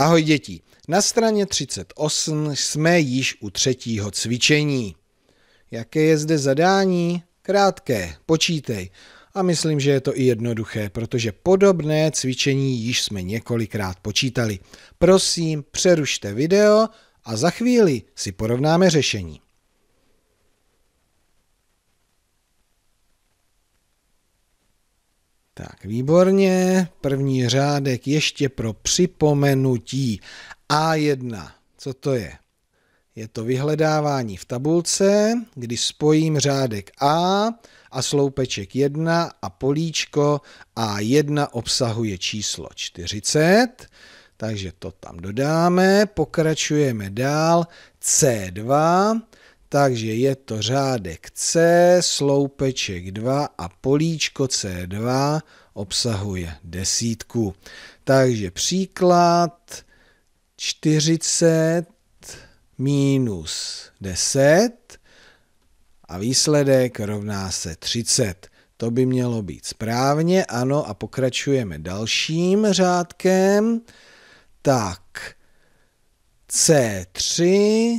Ahoj děti, na straně 38 jsme již u třetího cvičení. Jaké je zde zadání? Krátké, počítej. A myslím, že je to i jednoduché, protože podobné cvičení již jsme několikrát počítali. Prosím, přerušte video a za chvíli si porovnáme řešení. Tak, výborně. První řádek ještě pro připomenutí. A1. Co to je? Je to vyhledávání v tabulce, kdy spojím řádek A a sloupeček 1 a políčko A1 obsahuje číslo 40. Takže to tam dodáme, pokračujeme dál. C2. Takže je to řádek C, sloupeček 2 a políčko C2 obsahuje desítku. Takže příklad 40 minus 10 a výsledek rovná se 30. To by mělo být správně, ano, a pokračujeme dalším řádkem. Tak, C3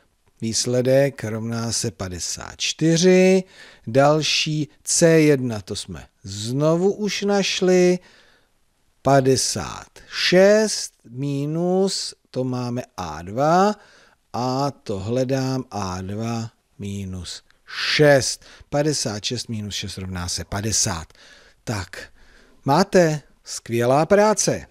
Výsledek rovná se 54. Další C1, to jsme znovu už našli. 56 minus, to máme A2 a to hledám A2 minus 6. 56 minus 6 rovná se 50. Tak, máte skvělá práce.